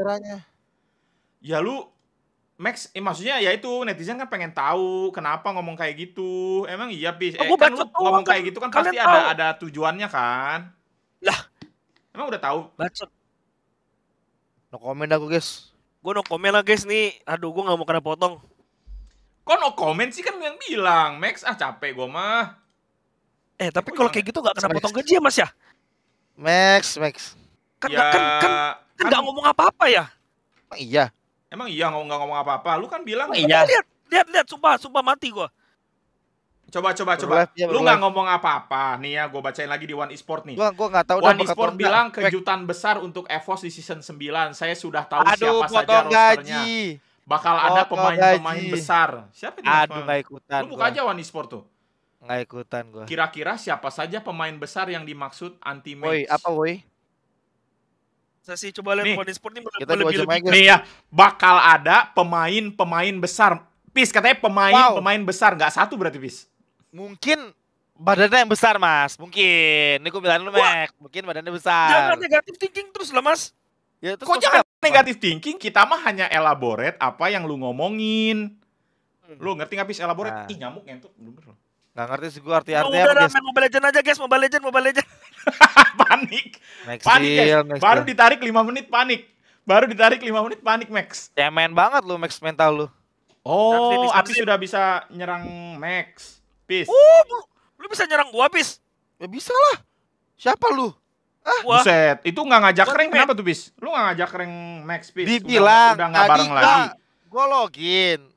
caranya? Ya lu Max, eh, maksudnya ya itu netizen kan pengen tahu kenapa ngomong kayak gitu. Emang iya bis, oh, eh, kan lu ngomong kan, kayak gitu kan pasti ada ada tujuannya kan? Lah, emang udah tahu? Bacot. No comment aku guys. Gue no comment lah guys nih. Aduh, gue gak mau kena potong. Kok no comment sih kan yang bilang Max ah capek gue mah. Eh tapi kalau kayak gitu gak kena Max. potong gaji ya Mas ya? Max, Max. Kan, ya, kan, kan ya kan nggak ngomong apa-apa ya emang iya emang iya nggak ngomong, apa-apa lu kan bilang iya kan lihat lihat lihat sumpah sumpah mati gua Coba coba coba. Berlef, ya, berlef. lu nggak ngomong apa-apa. Nih ya gue bacain lagi di One Esport nih. Gue gua nggak tahu One Esport bilang enggak. kejutan besar untuk EVOS di season 9. Saya sudah tahu Aduh, siapa saja rosternya. Gaji. Bakal potong ada pemain-pemain besar. Siapa itu? Aduh, nggak ikutan. Lu buka aja One Esport tuh. Nggak ikutan gue. Kira-kira siapa saja pemain besar yang dimaksud anti match? Woi, apa woi? saya sih coba lihat Nih, sport ini kita lebih, lebih, Nih ya, bakal ada pemain-pemain besar. Pis katanya pemain-pemain wow. besar, nggak satu berarti Pis. Mungkin badannya yang besar mas, mungkin. Ini gue bilang lu Mac, mungkin badannya besar. Jangan negatif thinking terus lah mas. Ya, terus Kok jangan negatif thinking, kita mah hanya elaborate apa yang lu ngomongin. Hmm. Lu ngerti nggak Pis elaborate? Nah. Ih nyamuk ngentot, bener Gak ngerti sih gue arti-artinya. apa? udah, main Mobile Legends aja guys, Mobile Legends, Mobile Legends. Panik. Max panik guys. Max Baru deal. ditarik 5 menit panik. Baru ditarik 5 menit panik Max. Cemen ya, banget lu Max mental lu. Oh, Abis sudah bisa nyerang Max. Pis. Oh, uh, lu, lu bisa nyerang gua, Pis? Ya bisa lah. Siapa lu? Ah, Wah. buset. Itu gak ngajak Buat rank kenapa tuh, Bis? Lu gak ngajak rank Max, Bis? Dibilang. Udah, udah gak bareng lagi. Gua login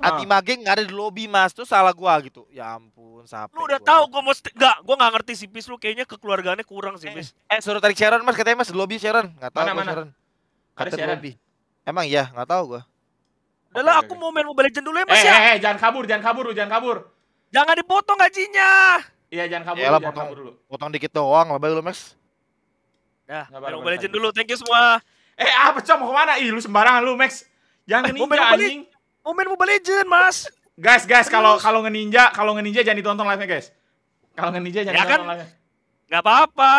anti ah. mageng nggak ada di lobby mas tuh salah gua gitu ya ampun sapi lu udah gua. tahu gua mesti nggak gua nggak ngerti si pis lu kayaknya kekeluargaannya kurang sih bis. eh, eh suruh tarik Sharon mas katanya mas di lobby Sharon nggak tahu mana, gua, mana? Sharon kata Sharon. lobby emang iya nggak tahu gua udah lah aku mau main Mobile legend dulu ya mas eh, ya eh, eh jangan kabur jangan kabur jangan kabur jangan dipotong gajinya iya jangan kabur Yalah, potong, jangan kabur dulu potong dikit doang lebay lu mas Ya main Mobile legend dulu. Thank you semua. Eh, apa, Cok? Mau kemana? Ih, lu sembarangan lu, Max. Jangan eh, ninja, anjing mau main Mobile Legend, Mas. Guys, guys, kalau kalau ngeninja, kalau ngeninja jangan ditonton live-nya, guys. Kalau ngeninja jangan ya ditonton kan? live-nya. Gak apa-apa.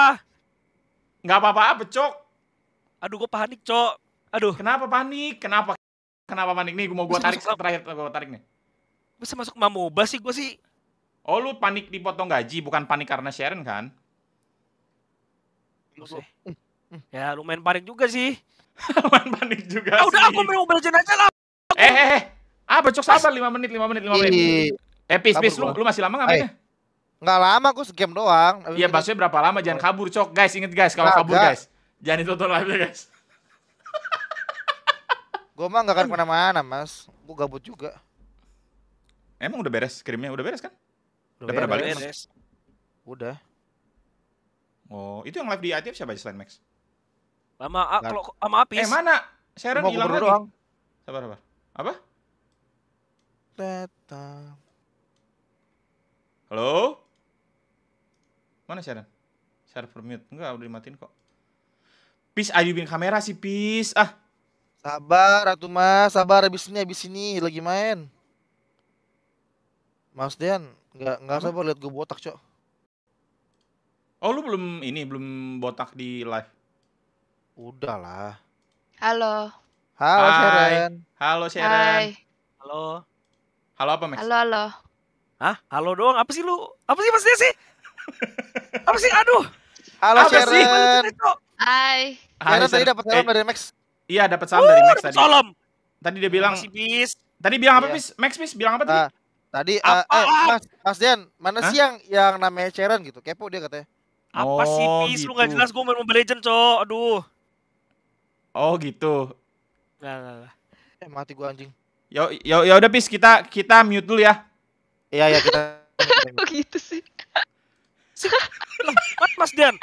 Gak apa-apa, apa, Cok? Aduh, gue panik, Cok. Aduh. Kenapa panik? Kenapa? Kenapa panik? Nih, gue mau gue tarik masuk, terakhir, gue tarik nih. Bisa masuk ke MOBA sih, gue sih. Oh, lu panik dipotong gaji, bukan panik karena Sharon, kan? Maksud, iya ya, main panik juga sih. Main panik juga ah, sih. Udah, aku main Mobile Legends aja lah. Eh, eh, eh. Ah, bacok sabar 5 menit, 5 menit, 5 menit. Eh, pis, pis, lu, lu masih lama gak ngapainnya? Nggak lama, gue segame doang. Iya, maksudnya berapa lama? Jangan kabur, cok. Guys, inget guys, kalau kabur, guys. Jangan ditonton live guys. gue mah gak akan kemana-mana, mas. Gue gabut juga. Emang udah beres krimnya? Udah beres kan? Udah, beres. balik? Beres. Udah. Oh, itu yang live di ITF siapa aja selain Max? Lama, ah, kalau sama Apis. Eh, mana? Sharon hilang lagi. Doang. Sabar, sabar. Apa? datang. Halo? Mana Sharon? Server mute. Enggak, udah dimatiin kok. Pis, ayubin kamera sih, Pis. Ah. Sabar, Ratu Mas. Sabar, abis ini, abis ini. Lagi main. Mas Dean, enggak, enggak sabar lihat gue botak, Cok. Oh, lu belum ini, belum botak di live? Udahlah. Halo. Halo, Hai. Sharon. Halo, Sharon. Hai. Halo. Halo apa, Max? Halo, halo. Hah? Halo doang? Apa sih lu? Apa sih maksudnya sih? apa sih? Aduh. Halo apa Sharon. Sih? Hai. Sharon tadi dapat salam eh. dari Max. Iya, dapat salam uh, dari Max tadi. Salam. Tadi dia bilang si bis. Tadi bilang apa, iya. bis? Max, bis bilang apa tadi? Uh, tadi uh, eh, ah. Mas, Mas Dian, mana sih yang yang namanya Sharon gitu? Kepo dia katanya. Apa oh, sih, bis? Gitu. Lu gak jelas gue main Mobile Legend, Cok. Aduh. Oh, gitu. Lah, lah, lah. Eh, mati gua anjing. Ya ya ya udah bis kita kita mute dulu ya. Iya ya kita. Kok gitu sih? Mas, Mas Dian.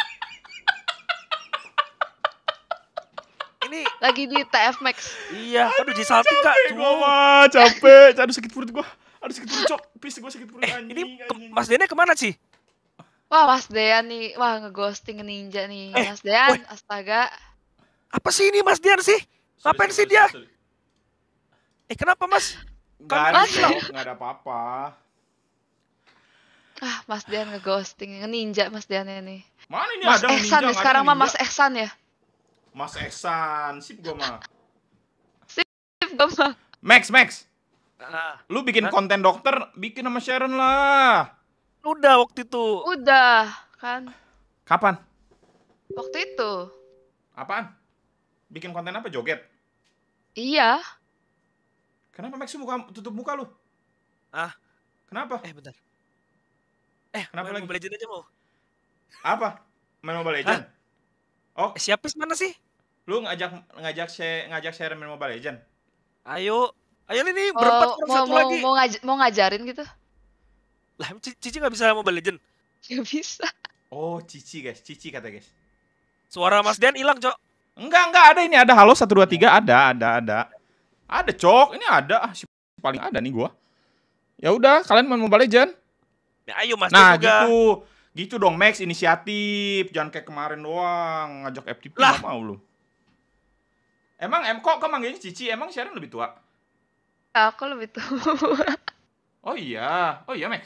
Ini lagi di TF Max. Iya, aduh di salting Kak. Gua mah capek, aduh sakit perut gua. Aduh sakit perut, Cok. Pis gua sakit perut eh, anjing. Ini ke anjing. Mas Dennya kemana sih? Wah, Mas Dian nih, wah ngeghosting ninja nih. Eh, Mas Dean, astaga. Apa sih ini Mas Dian sih? Ngapain sih dia? Sorry. Eh kenapa mas? Gak ada, gak ada apa-apa. Ah, Mas Dian ngeghosting, ninja Mas Dian ini. Mana ini Mas ada Ehsan ninja, sekarang mah Mas Ehsan ya? Mas Ehsan, sip gua mah. sip gua mah. Max, Max. Uh, lu bikin konten dokter, bikin sama Sharon lah. Udah waktu itu. Udah, kan. Kapan? Waktu itu. Apaan? Bikin konten apa joget? Iya. Kenapa Maxi muka tutup muka lu? Ah. Kenapa? Eh bentar. Eh, eh kenapa main lagi? Mobile Legend aja mau. Apa? Main Mobile Legend? Hah? Oh. Eh, siapa mana sih? Lu ngajak ngajak saya ngajak saya main Mobile Legend? Ayo, ayo ini oh, berempat mau, satu mau, lagi. Mau, ngaj mau ngajarin gitu. Lah, Cici nggak bisa Mobile Legend? Gak bisa. Oh, Cici guys, Cici kata guys. Suara Mas Dian hilang, Cok. Enggak, enggak ada ini ada halo satu dua tiga ada ada ada. Ada cok, ini ada ah si paling ada nih gua. Ya udah, kalian mau Mobile Legend. Ya ayo Mas Nah, juga. gitu. Gitu dong Max inisiatif, jangan kayak kemarin doang ngajak FTP lah. mau lu. Emang em kok manggilnya Cici, emang Sharon lebih tua? Aku lebih tua. oh iya, oh iya Max.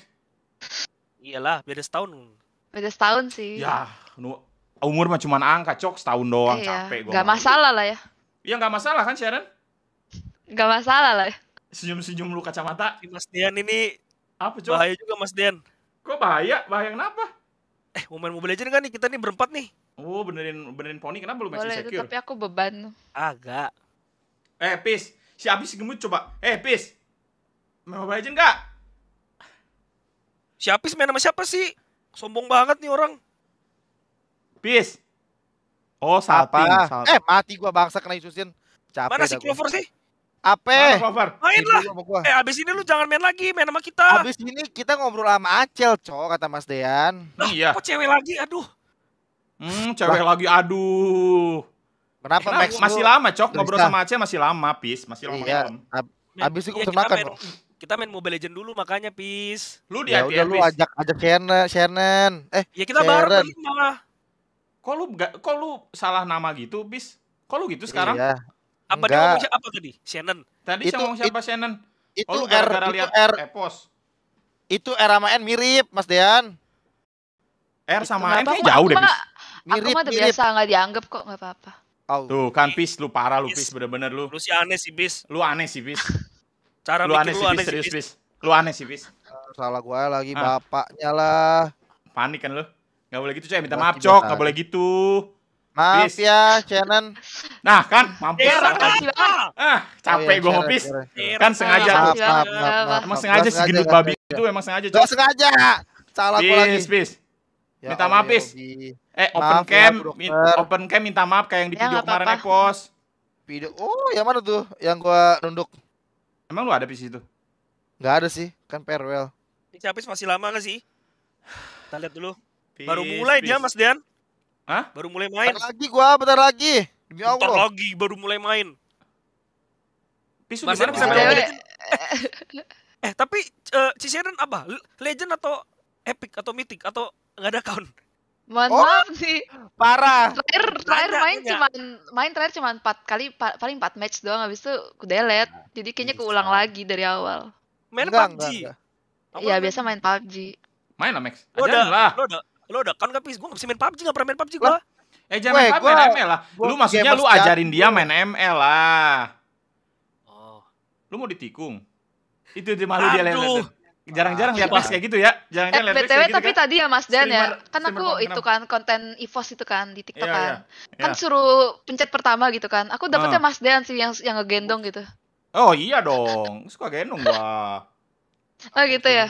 Iyalah, beda setahun. Beda setahun sih. Ya, nu umur mah cuma angka, cok, setahun doang, iya. capek gua. Gak masalah lah ya. Iya, gak masalah kan Sharon? Gak masalah lah. Senyum-senyum lu kacamata. Mas Dian ini apa coba? Bahaya juga Mas Dian. Kok bahaya? Bahaya kenapa? Eh, mau main Mobile Legends kan nih? Kita nih berempat nih. Oh, benerin benerin poni kenapa lu masih Boleh, secure? tapi aku beban. Agak. Eh, Pis. Si Abis gemut coba. Eh, Pis. Main Mobile Legends enggak? Si Abis main sama siapa sih? Sombong banget nih orang. Pis. Oh, sapi. Eh, mati gua bangsa kena Isusin. Capek Mana si Clover sih? Ape? Main lah. Eh, abis ini lu jangan main lagi, main sama kita. Abis ini kita ngobrol sama Acel, cok, kata Mas Dean. iya. Kok cewek lagi, aduh. Hmm, cewek lagi, aduh. Kenapa, Max? Masih lama, cok. Ngobrol sama Acel masih lama, Pis. Masih lama. Iya. Ab abis itu iya, makan, main, Kita main Mobile Legend dulu makanya, Pis. Lu dia, ya udah lu ajak ajak Shannon, Shannon. Eh, ya kita bareng malah. Kok lu gak, kok lu salah nama gitu, Pis? Kok lu gitu iya. sekarang? Iya. Apa dia ngomong siapa tadi? Shannon. Tadi itu, ngomong siapa it, Shannon? Itu oh, gara -gara R, liat itu R. Epos. Itu R sama N mirip, Mas Dean. R sama itu N kayaknya jauh deh. mirip mirip, aku mah biasa nggak dianggap kok, nggak apa-apa. Oh. Tuh kan pis lu parah lu pis bener-bener lu. Lu si aneh sih pis. Lu aneh sih pis. Cara lu aneh sih pis serius pis. Lu aneh sih pis. Ah, salah gua lagi ah. bapaknya lah. Panik kan lu? Gak boleh gitu coy, minta maaf cok, gak boleh gitu. Maaf ya, Shannon. Nah kan, mampus. Iya, nah, ah, capek oh, iya, gue hopis. Iya, kan sengaja. Maaf, maaf, iya, maaf, Emang sengaja si gendut babi itu gitu. emang sengaja. Gak sengaja. Salah gue lagi. Pis, Ya minta maaf, Pis. Eh, open maaf, ya, cam, ya, open cam minta maaf kayak yang di ya, video kemarin ya, apa Video. Oh, yang mana tuh? Yang gue nunduk. Emang lu ada di situ? Gak ada sih, kan farewell. Ini capis masih lama gak sih? Kita lihat dulu. Peace, Baru mulai peace. dia Mas Dian. Hah? Baru mulai main. Bentar lagi gua, bentar lagi. Demi Allah. Bentar lagi baru mulai main. Pisu Masa bisa main Legend? eh, tapi uh, eh, Cisiren apa? Legend atau Epic atau Mythic atau nggak ada account? Mohon oh, maaf sih. Parah. Terakhir, terakhir Tanya, main cuma main terakhir cuma 4 kali pa, paling 4 match doang habis itu ku delete. Nah, Jadi kayaknya gitu. ulang lagi dari awal. Main enggak, PUBG. Iya, biasa main PUBG. Main lah Max. Ajarin lah. Lo udah, Lo udah kan bisa, gue gak bisa main PUBG, gak pernah main PUBG gue. Eh jangan main, gua, main ML lah. Lu maksudnya lu ajarin dia main ML lah. Oh. Lu mau ditikung? Itu dia malu dia lihat. Jarang-jarang lihat pas kayak gitu ya. Jarang-jarang eh, gitu. tapi ya. tadi ya Mas Dan ya, kan aku itu kan konten EVOS itu kan di TikTok iya, iya, kan. Iya. Kan suruh pencet pertama gitu kan. Aku dapetnya ah. Mas Dan sih yang yang ngegendong gitu. Oh iya dong, suka gendong lah Oh gitu ya.